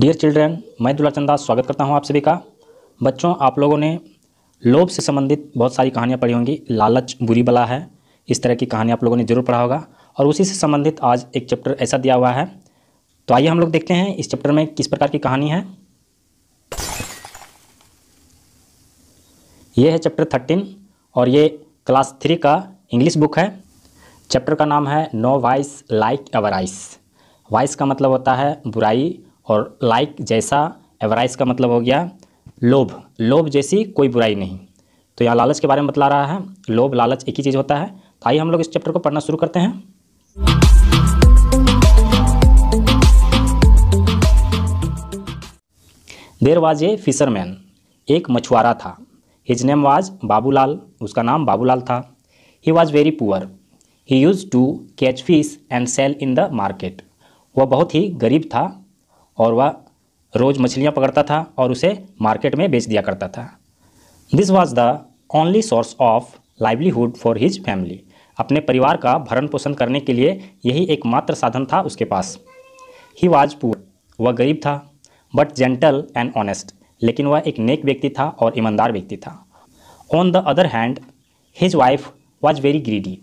Dear children मैं दुलाचंद दास स्वागत करता हूं आप सभी का बच्चों आप लोगों ने लोभ से संबंधित बहुत सारी कहानियां पढ़ी होंगी लालच बुरी बला है इस तरह की कहानी आप लोगों ने जरूर पढ़ा होगा और उसी से संबंधित आज एक चैप्टर ऐसा दिया हुआ है तो आइए हम लोग देखते हैं इस चैप्टर में किस प्रकार की कहानी है यह है चैप्टर थर्टीन और ये क्लास थ्री का इंग्लिश बुक है चैप्टर का नाम है no voice like our ice voice का मतलब होता है बुराई और लाइक जैसा एवराइज का मतलब हो गया लोभ लोभ जैसी कोई बुराई नहीं तो यहाँ लालच के बारे में बतला रहा है लोभ लालच एक ही चीज़ होता है तो आइए हम लोग इस चैप्टर को पढ़ना शुरू करते हैं देर वाज ए फिशरमैन एक मछुआरा था हिज नेम वाज बाबूलाल उसका नाम बाबूलाल था he was very poor he use to catch fish and sell in the market वह बहुत ही गरीब था और वह रोज़ मछलियाँ पकड़ता था और उसे मार्केट में बेच दिया करता था this was the only source of livelihood for his family अपने परिवार का भरण पोषण करने के लिए यही एकमात्र साधन था उसके पास ही वाज पुअर वह गरीब था बट जेंटल एंड ऑनेस्ट लेकिन वह एक नेक व्यक्ति था और ईमानदार व्यक्ति था on the other hand his wife was very greedy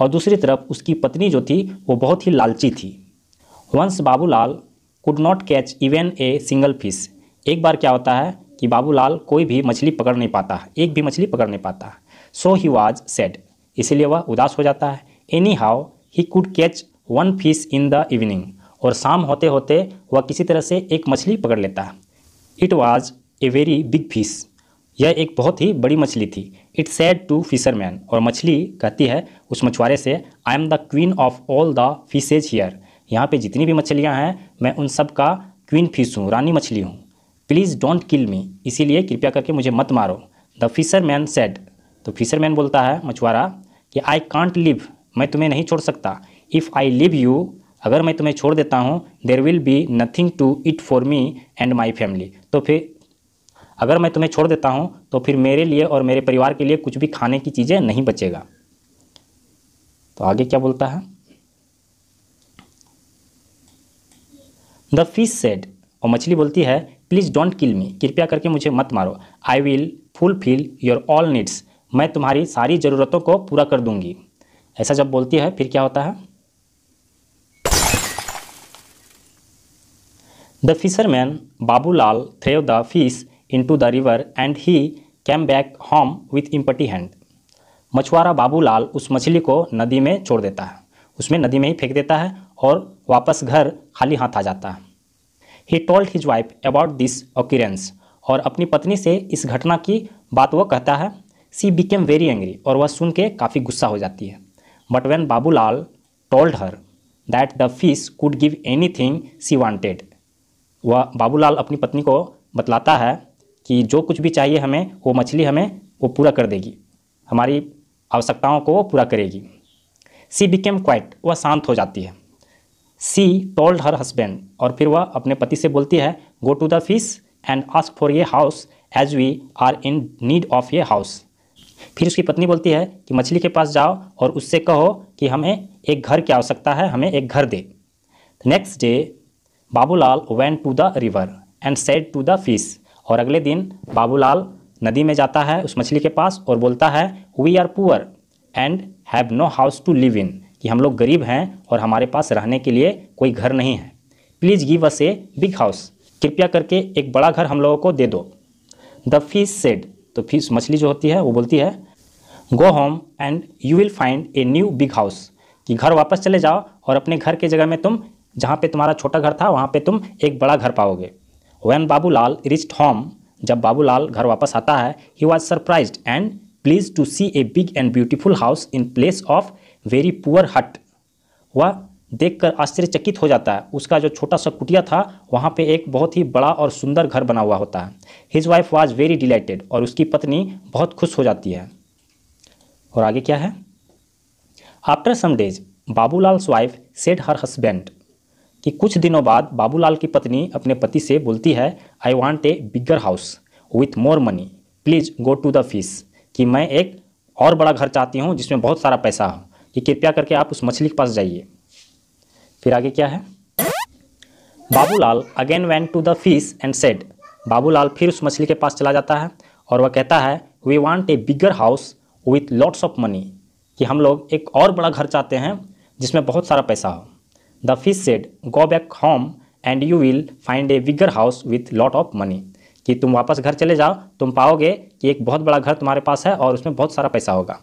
और दूसरी तरफ उसकी पत्नी जो थी वो बहुत ही लालची थी once Babulal could not catch even a single fish एक बार क्या होता है कि बाबूलाल कोई भी मछली पकड़ नहीं पाता एक भी मछली पकड़ नहीं पाता सो ही वॉज़ सेड इसीलिए वह उदास हो जाता है anyhow he could catch one fish in the evening और शाम होते होते वह किसी तरह से एक मछली पकड़ लेता है it was a very big fish यह एक बहुत ही बड़ी मछली थी इट सेड टू फिशरमैन और मछली कहती है उस मछुआरे से I am the queen of all the fishes here यहाँ पे जितनी भी मछलियाँ हैं मैं उन सब का क्वीन फिश हूँ रानी मछली हूँ प्लीज़ डोंट किल मी इसीलिए कृपया करके मुझे मत मारो द फिशर मैन सेड तो फिशर मैन बोलता है मछुआरा कि आई कांट लिव मैं तुम्हें नहीं छोड़ सकता इफ़ आई लिव यू अगर मैं तुम्हें छोड़ देता हूँ there will be nothing to it for me and my family तो फिर अगर मैं तुम्हें छोड़ देता हूँ तो फिर मेरे लिए और मेरे परिवार के लिए कुछ भी खाने की चीज़ें नहीं बचेगा तो आगे क्या बोलता है द फिश सेड और मछली बोलती है प्लीज़ डोंट किल मी कृपया करके मुझे मत मारो I will fulfil your all needs मैं तुम्हारी सारी ज़रूरतों को पूरा कर दूंगी ऐसा जब बोलती है फिर क्या होता है the fisherman Babulal threw the fish to the river and he came back home with empty hand मछुआरा बाबूलाल उस मछली को नदी में छोड़ देता है उसमें नदी में ही फेंक देता है और वापस घर खाली हाथ आ जाता he told his wife about this occurrence और अपनी पत्नी से इस घटना की बात वह कहता है सी बिकेम वेरी एंग्री और वह सुन के काफ़ी गुस्सा हो जाती है but when Babulal told her that the fish could give anything she wanted वह बाबूलाल अपनी पत्नी को बतलाता है कि जो कुछ भी चाहिए हमें वो मछली हमें वो पूरा कर देगी हमारी आवश्यकताओं को वो पूरा करेगी सी बिकेम क्वाइट वह शांत हो जाती है सी टोल्ड हर हस्बैंड और फिर वह अपने पति से बोलती है go to the fish and ask for a house as we are in need of a house फिर उसकी पत्नी बोलती है कि मछली के पास जाओ और उससे कहो कि हमें एक घर की आवश्यकता है हमें एक घर दे next day Babulal went to the river and said to the fish और अगले दिन बाबूलाल नदी में जाता है उस मछली के पास और बोलता है we are poor and have no house to live in कि हम लोग गरीब हैं और हमारे पास रहने के लिए कोई घर नहीं है please give us a big house कृपया करके एक बड़ा घर हम लोगों को दे दो द फिश सेड तो फिश मछली जो होती है वो बोलती है go home and you will find a new big house कि घर वापस चले जाओ और अपने घर के जगह में तुम जहाँ पे तुम्हारा छोटा घर था वहाँ पे तुम एक बड़ा घर पाओगे वैन बाबूलाल रिच्ड होम जब बाबूलाल घर वापस आता है he was surprise and please to see a big and beautiful house in place of very poor hut वह देखकर आश्चर्यचकित हो जाता है उसका जो छोटा सा कुटिया था वहाँ पे एक बहुत ही बड़ा और सुंदर घर बना हुआ होता है his wife was very delighted और उसकी पत्नी बहुत खुश हो जाती है और आगे क्या है after some days Babulal wife said her husband कि कुछ दिनों बाद बाबूलाल की पत्नी अपने पति से बोलती है I want a bigger house with more money please go to the fish कि मैं एक और बड़ा घर चाहती हूँ जिसमें बहुत सारा पैसा हो कि कृपया करके आप उस मछली के पास जाइए फिर आगे क्या है Babulal again went to the fish and said Babulal फिर उस मछली के पास चला जाता है और वह कहता है we want a bigger house with lots of money कि हम लोग एक और बड़ा घर चाहते हैं जिसमें बहुत सारा पैसा हो the fish said go back home and you will find a bigger house with lot of money कि तुम वापस घर चले जाओ तुम पाओगे कि एक बहुत बड़ा घर तुम्हारे पास है और उसमें बहुत सारा पैसा होगा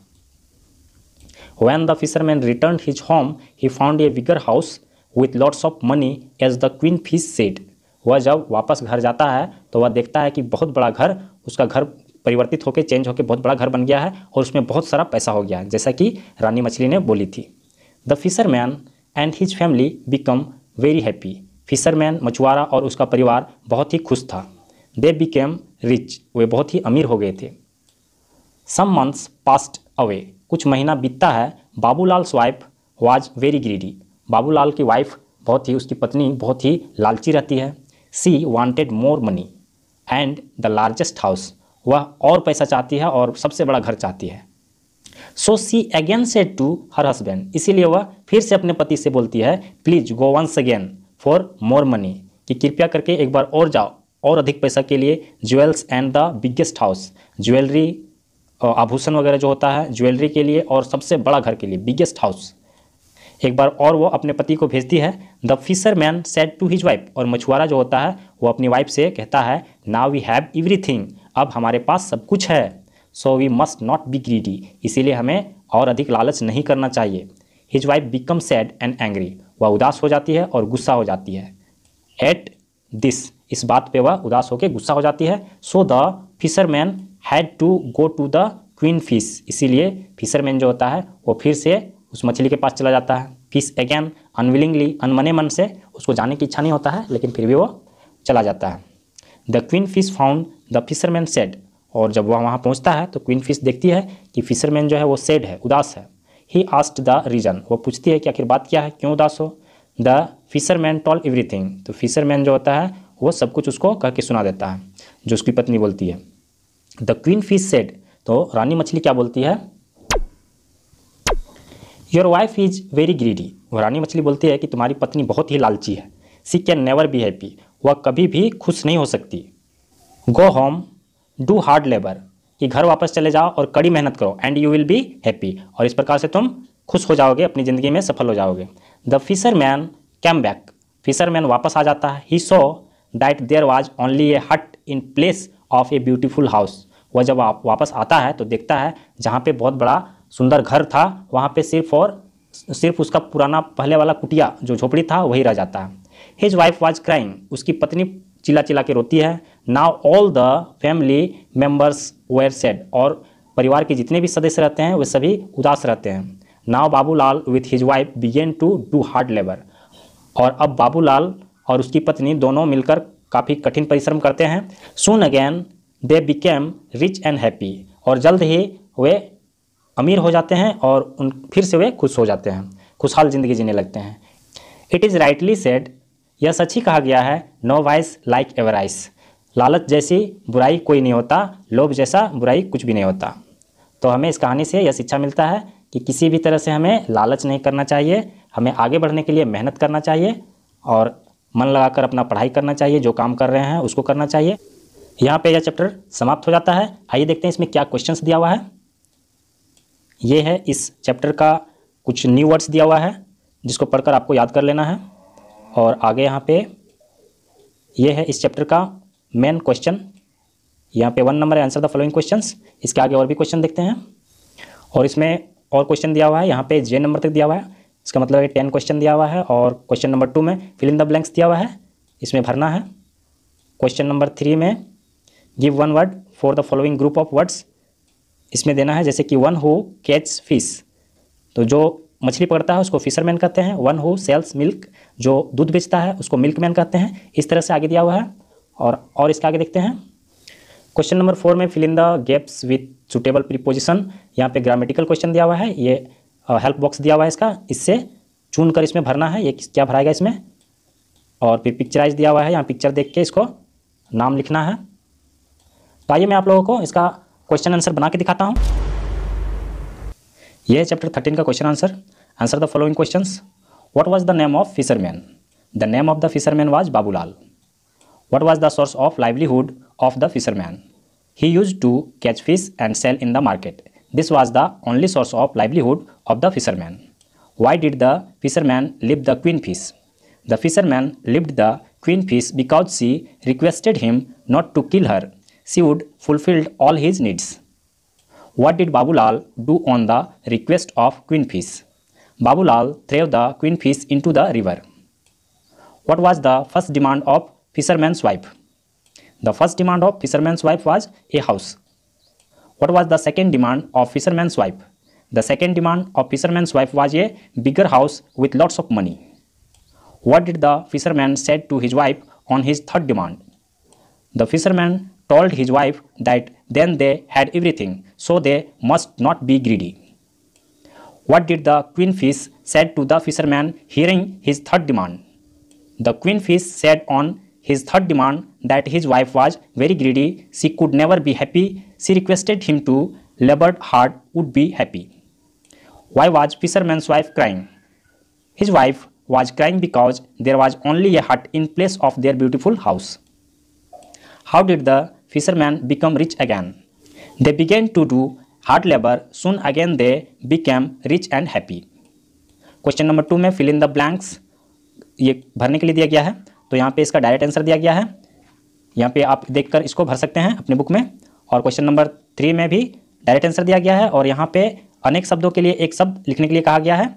When the fisherman returned his home, he found a bigger house with lots of money as the queen fish said. वह जब वापस घर जाता है तो वह देखता है कि बहुत बड़ा घर उसका घर परिवर्तित होकर चेंज होकर बहुत बड़ा घर बन गया है और उसमें बहुत सारा पैसा हो गया है जैसा कि रानी मछली ने बोली थी the fisherman and his family become very happy fisherman मछुआरा और उसका परिवार बहुत ही खुश था दे बिकेम रिच वे बहुत ही अमीर हो गए थे सम मंथ्स पास्ट अवे कुछ महीना बीतता है Babulal swipe was very greedy Babulal की वाइफ बहुत ही उसकी पत्नी बहुत ही लालची रहती है she wanted more money and the largest house वह और पैसा चाहती है और सबसे बड़ा घर चाहती है so she again said to her husband इसीलिए वह फिर से अपने पति से बोलती है please go once again for more money कि कृपया करके एक बार और जाओ और अधिक पैसा के लिए jewels and the biggest house jewellery आभूषण वगैरह जो होता है ज्वेलरी के लिए और सबसे बड़ा घर के लिए बिगेस्ट हाउस एक बार और वो अपने पति को भेजती है the fisherman said to his wife और मछुआरा जो होता है वो अपनी वाइफ से कहता है नाव वी हैव एवरीथिंग अब हमारे पास सब कुछ है so we must not be greedy इसीलिए हमें और अधिक लालच नहीं करना चाहिए his wife become sad and angry वह उदास हो जाती है और गुस्सा हो जाती है एट दिस इस बात पे वह उदास होकर गुस्सा हो जाती है so the fisherman had to go to the queen fish इसीलिए फिशरमैन जो होता है वो फिर से उस मछली के पास चला जाता है फिश अगेन अनविलिंगली अनमने मन से उसको जाने की इच्छा नहीं होता है लेकिन फिर भी वो चला जाता है the queen fish found the fisherman said और जब वह वहाँ पहुँचता है तो क्वीन फिश देखती है कि फिशरमैन जो है वो सेड है उदास है ही आस्ट द रीज़न वो पूछती है कि आखिर बात क्या है क्यों उदास हो द फिशरमैन टॉल एवरीथिंग तो फिशरमैन जो होता है वो सब कुछ उसको कह के सुना देता है जो उसकी पत्नी बोलती है द क्वीन फिश सेड तो रानी मछली क्या बोलती है your wife is very greedy रानी मछली बोलती है कि तुम्हारी पत्नी बहुत ही लालची है she can never be happy वह कभी भी खुश नहीं हो सकती go home do hard labour कि घर वापस चले जाओ और कड़ी मेहनत करो and you will be happy और इस प्रकार से तुम खुश हो जाओगे अपनी ज़िंदगी में सफल हो जाओगे the fisherman came back fisherman वापस आ जाता है he saw that there was only a hut in place of a beautiful house वह जब आप वापस आता है तो देखता है जहाँ पे बहुत बड़ा सुंदर घर था वहाँ पे सिर्फ और सिर्फ उसका पुराना पहले वाला कुटिया जो झोपड़ी था वही रह जाता है हिज वाइफ वाज क्राइंग उसकी पत्नी चिल्ला चिल्ला के रोती है now all the family members were sad और परिवार के जितने भी सदस्य रहते हैं वे सभी उदास रहते हैं now Babulal with his wife began to do hard labour और अब बाबूलाल और उसकी पत्नी दोनों मिलकर काफ़ी कठिन परिश्रम करते हैं soon again they became rich and happy और जल्द ही वे अमीर हो जाते हैं और उन फिर से वे खुश हो जाते हैं खुशहाल ज़िंदगी जीने लगते हैं इट इज़ राइटली सेड यह सच ही कहा गया है नो वाइस लाइक एवराइस लालच जैसी बुराई कोई नहीं होता लोभ जैसा बुराई कुछ भी नहीं होता तो हमें इस कहानी से यह शिक्षा मिलता है कि किसी भी तरह से हमें लालच नहीं करना चाहिए हमें आगे बढ़ने के लिए मेहनत करना चाहिए और मन लगाकर अपना पढ़ाई करना चाहिए जो काम कर रहे हैं उसको करना चाहिए यहाँ पे यह चैप्टर समाप्त हो जाता है आइए देखते हैं इसमें क्या क्वेश्चन दिया हुआ है ये है इस चैप्टर का कुछ न्यू वर्ड्स दिया हुआ है जिसको पढ़कर आपको याद कर लेना है और आगे यहाँ पे ये है इस चैप्टर का मेन क्वेश्चन यहाँ पे वन नंबर है आंसर द फॉलोइंग क्वेश्चंस इसके आगे और भी क्वेश्चन देखते हैं और इसमें और क्वेश्चन दिया हुआ है यहाँ पे जे नंबर तक दिया हुआ है इसका मतलब है टेन क्वेश्चन दिया हुआ है और क्वेश्चन नंबर टू में फिल इन द ब्लैंक्स दिया हुआ है इसमें भरना है क्वेश्चन नंबर थ्री में give one word for the following group of words इसमें देना है जैसे कि वन हो कैच फिश तो जो मछली पकड़ता है उसको फिशरमैन कहते हैं वन हो सेल्स मिल्क जो दूध बेचता है उसको मिल्क मैन कहते हैं इस तरह से आगे दिया हुआ है और और इसका आगे देखते हैं क्वेश्चन नंबर फोर में fill in the gaps with suitable preposition यहाँ पे ग्रामेटिकल क्वेश्चन दिया हुआ है ये हेल्प बॉक्स दिया हुआ है इसका इससे चुन कर इसमें भरना है ये क्या भराएगा इसमें और फिर पिक्चराइज दिया हुआ है यहाँ पिक्चर देख के इसको नाम लिखना है तो आइए मैं आप लोगों को इसका क्वेश्चन आंसर बना के दिखाता हूँ यह है चैप्टर थर्टीन का question answer answer the following question what was the name of fisherman the name of the fisherman was Babulal what was the source of livelihood of the fisherman he use to catch fish and sell in the market this was the only source of livelihood of the fisherman the fisherman leave the queen fish the fisherman leave the queen fish because C requested him not to kill her she would fulfill all his needs. What did Babulal do on the request of Queenfish? Babulal threw the queenfish into the river. What was the first demand of fisherman's wife? The first demand of fisherman's wife was a house. What was the second demand of fisherman's wife? The second demand of fisherman's wife was a bigger house with lots of money. What did the fisherman said to his wife on his third demand? The fisherman told his wife that then they had everything, so they must not be greedy. What did the queen fish said to the fisherman hearing his third demand? The queen fish said on his third demand that his wife was very greedy, she could never be happy, she requested him to labor hard would be happy. Why was fisherman's wife crying? His wife was crying because there was only a hut in place of their beautiful house. How did the fishermen become rich again. They began to do hard labor. Soon again they became rich and happy. Question number two में fill in the blanks ये भरने के लिए दिया गया है तो यहाँ पे इसका डायरेक्ट आंसर दिया गया है यहाँ पे आप देखकर इसको भर सकते हैं अपने बुक में और क्वेश्चन नंबर थ्री में भी डायरेक्ट आंसर दिया गया है और यहाँ पे अनेक शब्दों के लिए एक शब्द लिखने के लिए कहा गया है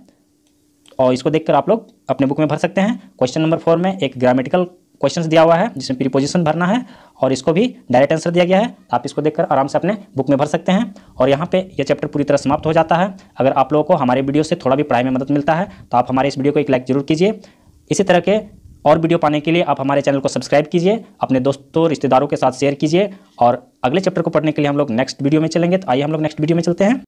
और इसको देखकर आप लोग अपने बुक में भर सकते हैं क्वेश्चन नंबर फोर में एक ग्रामेटिकल क्वेश्चन दिया हुआ है जिसमें प्रीपोजिशन भरना है और इसको भी डायरेक्ट आंसर दिया गया है आप इसको देखकर आराम से अपने बुक में भर सकते हैं और यहाँ पे यह चैप्टर पूरी तरह समाप्त हो जाता है अगर आप लोगों को हमारे वीडियो से थोड़ा भी पढ़ाई में मदद मिलता है तो आप हमारे इस वीडियो को एक लाइक जरूर कीजिए इसी तरह के और वीडियो पाने के लिए आप हमारे चैनल को सब्सक्राइब कीजिए अपने दोस्तों रिश्तेदारों के साथ शेयर कीजिए और अगले चैप्टर को पढ़ने के लिए हम लोग नेक्स्ट वीडियो में चलेंगे तो आइए हम लोग नेक्स्ट वीडियो में चलते हैं